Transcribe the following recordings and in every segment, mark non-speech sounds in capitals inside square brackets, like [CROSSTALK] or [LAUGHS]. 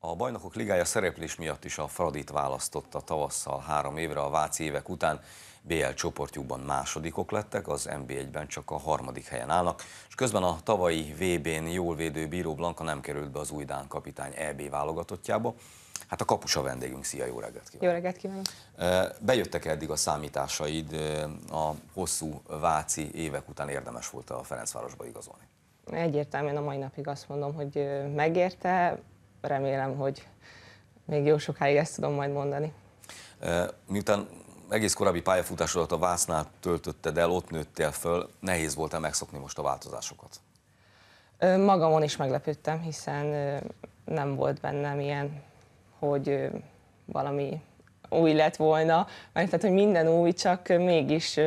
A Bajnokok Ligája szereplés miatt is a Fradit választotta tavasszal három évre a Váci évek után. BL csoportjukban másodikok lettek, az NB1-ben csak a harmadik helyen állnak, és közben a tavalyi VB-n jól védő Bíró Blanka nem került be az új Dán kapitány EB válogatottjába. Hát a kapus a vendégünk, szia, jó reggelt kívánok! Jó reggelt kívánok! Bejöttek -e eddig a számításaid, a hosszú váci évek után érdemes volt a Ferencvárosba igazolni? Egyértelműen a mai napig azt mondom, hogy megérte, remélem, hogy még jó sokáig ezt tudom majd mondani. Miután egész korábbi pályafutásodat a Vásznál töltötted el, ott nőttél föl, nehéz volt-e megszokni most a változásokat? Magamon is meglepődtem, hiszen nem volt bennem ilyen, hogy valami új lett volna, mert tehát, hogy minden új, csak mégis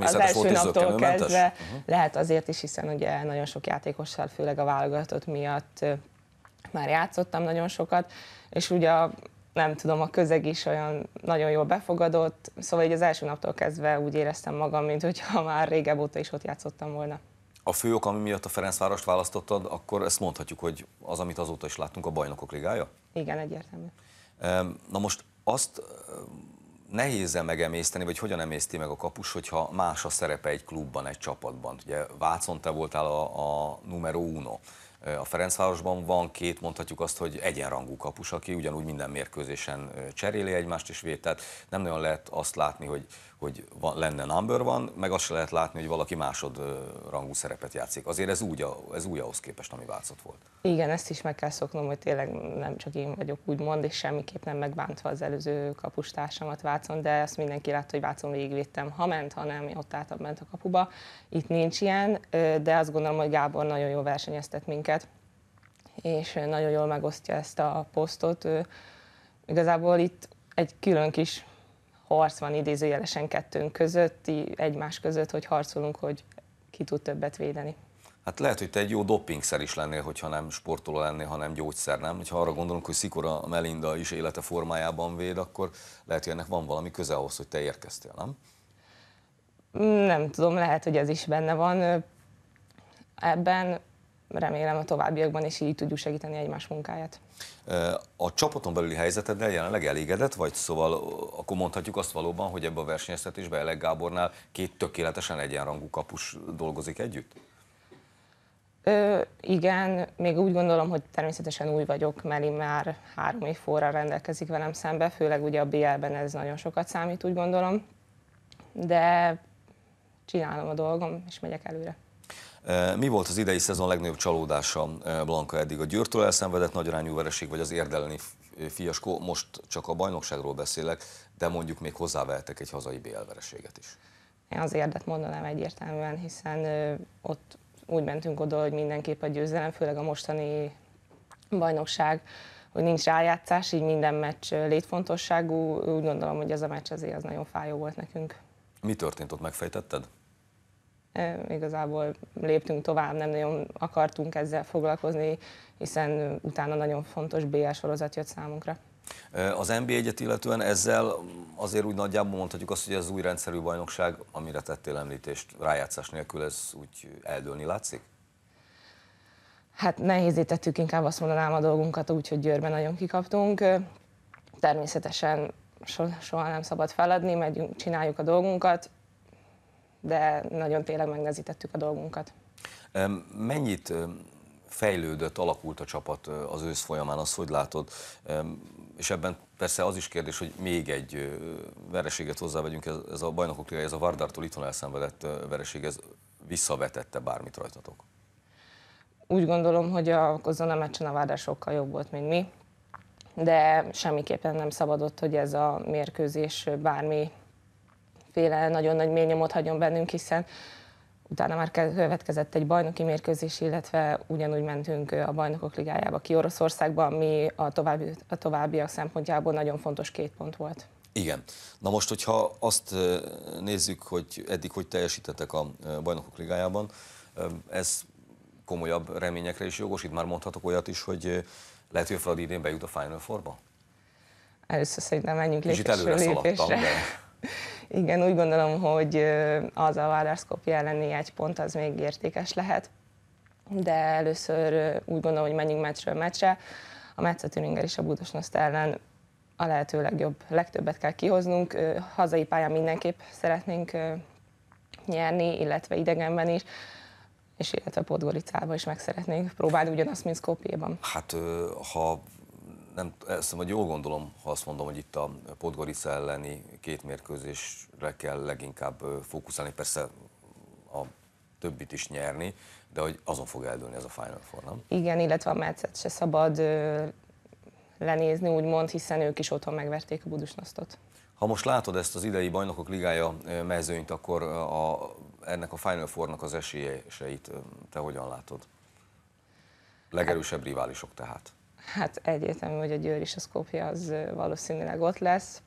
az első naptól kezdve uh-huh. lehet azért is, hiszen ugye nagyon sok játékossal, főleg a válogatott miatt már játszottam nagyon sokat, és ugye a, nem tudom, a közeg is olyan nagyon jól befogadott, szóval így az első naptól kezdve úgy éreztem magam, mint hogyha [LAUGHS] már régebb óta is ott játszottam volna. A fő ok, ami miatt a Ferencvárost választottad, akkor ezt mondhatjuk, hogy az, amit azóta is láttunk, a bajnokok ligája? Igen, egyértelmű. Na most azt nehéz -e megemészteni, vagy hogyan emészti meg a kapus, hogyha más a szerepe egy klubban, egy csapatban? Ugye Vácon te voltál a, a numero uno. A Ferencvárosban van két, mondhatjuk azt, hogy egyenrangú kapus, aki ugyanúgy minden mérkőzésen cseréli egymást is véd. Tehát nem nagyon lehet azt látni, hogy, hogy van, lenne number van, meg azt se lehet látni, hogy valaki másodrangú szerepet játszik. Azért ez úgy, ez úgy ahhoz képest, ami változott volt. Igen, ezt is meg kell szoknom, hogy tényleg nem csak én vagyok úgymond, és semmiképp nem megbántva az előző kapustársamat Vácon, de azt mindenki látta, hogy Vácon végigvédtem. Ha ment, ha nem, ott álltam ment a kapuba. Itt nincs ilyen, de azt gondolom, hogy Gábor nagyon jó versenyeztet minket őket, és nagyon jól megosztja ezt a posztot. Ő, igazából itt egy külön kis harc van idézőjelesen kettőnk között, egymás között, hogy harcolunk, hogy ki tud többet védeni. Hát lehet, hogy te egy jó dopingszer is lennél, hogyha nem sportoló lennél, hanem gyógyszer, nem? ha arra gondolunk, hogy Szikora Melinda is élete formájában véd, akkor lehet, hogy ennek van valami köze ahhoz, hogy te érkeztél, nem? Nem tudom, lehet, hogy ez is benne van. Ebben remélem a továbbiakban is így tudjuk segíteni egymás munkáját. A csapaton belüli helyzeteddel jelenleg elégedett vagy? Szóval akkor mondhatjuk azt valóban, hogy ebbe a versenyeztetésben Elek Gábornál két tökéletesen egyenrangú kapus dolgozik együtt? Ö, igen, még úgy gondolom, hogy természetesen új vagyok, mert már három év forra rendelkezik velem szembe, főleg ugye a BL-ben ez nagyon sokat számít, úgy gondolom, de csinálom a dolgom, és megyek előre. Mi volt az idei szezon legnagyobb csalódása Blanka eddig? A Győrtől elszenvedett nagyarányú vereség, vagy az érdeleni fiaskó? Most csak a bajnokságról beszélek, de mondjuk még hozzávehetek egy hazai BL vereséget is. Én az érdet mondanám egyértelműen, hiszen ott úgy mentünk oda, hogy mindenképp a győzelem, főleg a mostani bajnokság, hogy nincs rájátszás, így minden meccs létfontosságú. Úgy gondolom, hogy ez a meccs azért az nagyon fájó volt nekünk. Mi történt ott, megfejtetted? igazából léptünk tovább, nem nagyon akartunk ezzel foglalkozni, hiszen utána nagyon fontos BL sorozat jött számunkra. Az NBA egyet illetően ezzel azért úgy nagyjából mondhatjuk azt, hogy az új rendszerű bajnokság, amire tettél említést rájátszás nélkül, ez úgy eldőlni látszik? Hát nehézítettük, inkább azt mondanám a dolgunkat, úgyhogy Győrben nagyon kikaptunk. Természetesen so, soha nem szabad feladni, megyünk, csináljuk a dolgunkat, de nagyon tényleg megnezítettük a dolgunkat. Mennyit fejlődött, alakult a csapat az ősz folyamán, azt hogy látod? És ebben persze az is kérdés, hogy még egy vereséget hozzávegyünk, ez, ez a bajnokok ligája, ez a Vardártól itthon elszenvedett vereség, ez visszavetette bármit rajtatok? Úgy gondolom, hogy a, Kozona a meccsen a Vardár sokkal jobb volt, mint mi, de semmiképpen nem szabadott, hogy ez a mérkőzés bármi féle nagyon nagy mély nyomot hagyjon bennünk, hiszen utána már következett egy bajnoki mérkőzés, illetve ugyanúgy mentünk a bajnokok ligájába ki Oroszországba, ami a, további, a továbbiak szempontjából nagyon fontos két pont volt. Igen. Na most, hogyha azt nézzük, hogy eddig hogy teljesítettek a bajnokok ligájában, ez komolyabb reményekre is jogos. itt Már mondhatok olyat is, hogy lehet, hogy a Fradi idén bejut a Final Four-ba? Először szerintem menjünk lépésről lépésre. Szaladtam, de... [LAUGHS] Igen, úgy gondolom, hogy az a várászkopja elleni egy pont az még értékes lehet, de először úgy gondolom, hogy menjünk meccsről meccsre. A Metsz Tüninger és a Budosnoszt ellen a lehető legjobb, legtöbbet kell kihoznunk. Hazai pályán mindenképp szeretnénk nyerni, illetve idegenben is és illetve Podgoricában is meg szeretnénk próbálni ugyanazt, mint Skopjéban. Hát ha nem, ezt hiszem, hogy jól gondolom, ha azt mondom, hogy itt a Podgorica elleni két mérkőzésre kell leginkább fókuszálni, persze a többit is nyerni, de hogy azon fog eldőlni ez a Final Four, nem? Igen, illetve a meccet se szabad ö, lenézni, úgymond, hiszen ők is otthon megverték a Budusnosztot. Ha most látod ezt az idei Bajnokok Ligája mezőnyt, akkor a, ennek a Final Fournak az esélyeseit te hogyan látod? Legerősebb riválisok tehát. Hát egyértelmű, hogy a Győr és a Skopje az valószínűleg ott lesz.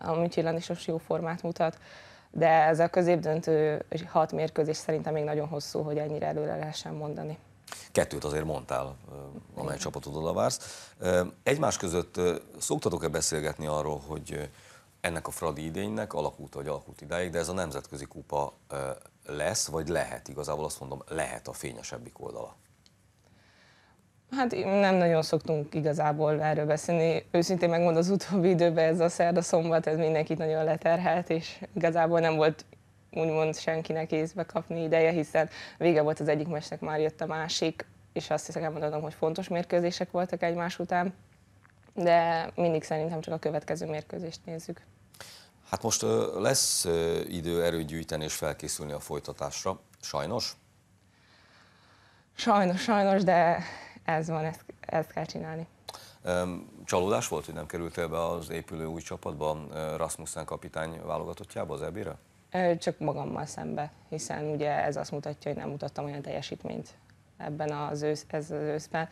A Münchillan is most jó formát mutat, de ez a középdöntő hat mérkőzés szerintem még nagyon hosszú, hogy ennyire előre lehessen mondani. Kettőt azért mondtál, amely csapatod oda vársz. Egymás között szoktatok-e beszélgetni arról, hogy ennek a Fradi idénynek alakult, vagy alakult idáig, de ez a nemzetközi kupa lesz, vagy lehet, igazából azt mondom, lehet a fényesebbik oldala? Hát nem nagyon szoktunk igazából erről beszélni. Őszintén megmondom, az utóbbi időben ez a szerda-szombat, ez mindenkit nagyon leterhelt, és igazából nem volt úgymond senkinek észbe kapni ideje, hiszen vége volt az egyik mesnek már jött a másik, és azt hiszem mondanom, hogy fontos mérkőzések voltak egymás után, de mindig szerintem csak a következő mérkőzést nézzük. Hát most lesz idő erőt gyűjteni és felkészülni a folytatásra, sajnos? Sajnos, sajnos, de ez van, ezt, ezt kell csinálni. Csalódás volt, hogy nem kerültél be az épülő új csapatba, Rasmussen kapitány válogatottjába az ebére? Csak magammal szembe, hiszen ugye ez azt mutatja, hogy nem mutattam olyan teljesítményt ebben az, ősz, ez az őszben,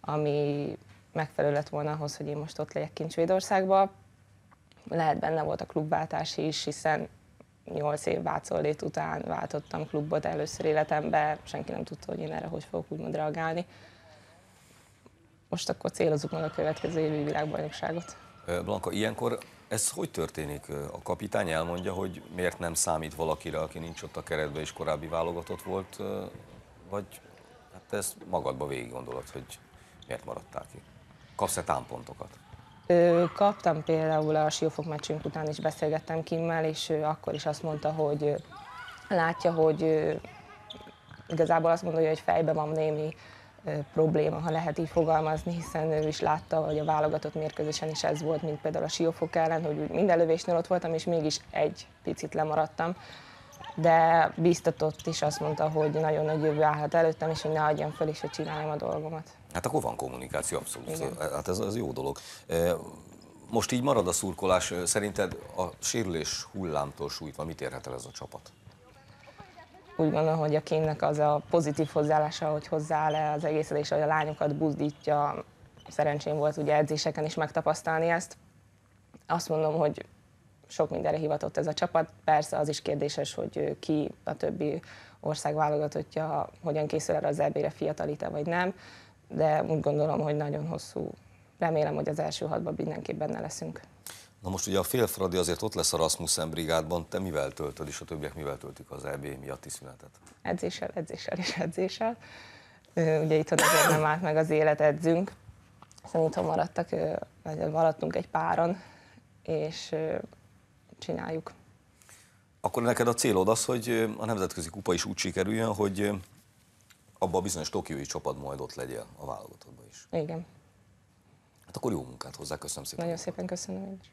ami megfelelő lett volna ahhoz, hogy én most ott legyek kint Svédországba. Lehet benne volt a klubváltás is, hiszen 8 év vácolét után váltottam klubot először életemben, senki nem tudta, hogy én erre hogy fogok úgymond reagálni most akkor célozzuk meg a következő évi világbajnokságot. Blanka, ilyenkor ez hogy történik? A kapitány elmondja, hogy miért nem számít valakire, aki nincs ott a keretben és korábbi válogatott volt, vagy hát te ezt magadba végig gondolod, hogy miért maradtál ki? Kapsz-e támpontokat? Ö, kaptam például a Siófok meccsünk után is beszélgettem Kimmel, és ő akkor is azt mondta, hogy látja, hogy igazából azt mondja, hogy fejben van némi probléma, ha lehet így fogalmazni, hiszen ő is látta, hogy a válogatott mérkőzésen is ez volt, mint például a Siófok ellen, hogy úgy minden lövésnél ott voltam, és mégis egy picit lemaradtam. De biztatott is azt mondta, hogy nagyon nagy jövő állhat előttem, és hogy ne adjam fel, és hogy csináljam a dolgomat. Hát akkor van kommunikáció, abszolút. Igen. Szóval, hát ez, az jó dolog. Most így marad a szurkolás. Szerinted a sérülés hullámtól sújtva mit érhet el ez a csapat? úgy gondolom, hogy a kémnek az a pozitív hozzáállása, hogy hozzááll -e az egészet, és hogy a lányokat buzdítja. Szerencsém volt ugye edzéseken is megtapasztalni ezt. Azt mondom, hogy sok mindenre hivatott ez a csapat. Persze az is kérdéses, hogy ki a többi ország válogatottja, hogyan készül erre az ebére re fiatalite vagy nem, de úgy gondolom, hogy nagyon hosszú. Remélem, hogy az első hatban mindenképp benne leszünk. Na most ugye a félfradi azért ott lesz a Rasmussen brigádban, te mivel töltöd, és a többiek mivel töltik az EB is szünetet? Edzéssel, edzéssel és edzéssel. Ugye itt azért nem állt meg az élet, edzünk. Szerintem itthon maradtak, maradtunk egy páron, és csináljuk. Akkor neked a célod az, hogy a nemzetközi kupa is úgy sikerüljön, hogy abba a bizonyos tokiói csapat majd ott legyen a válogatottban is. Igen. Hát akkor jó munkát hozzá, köszönöm szépen. Nagyon szépen köszönöm én is.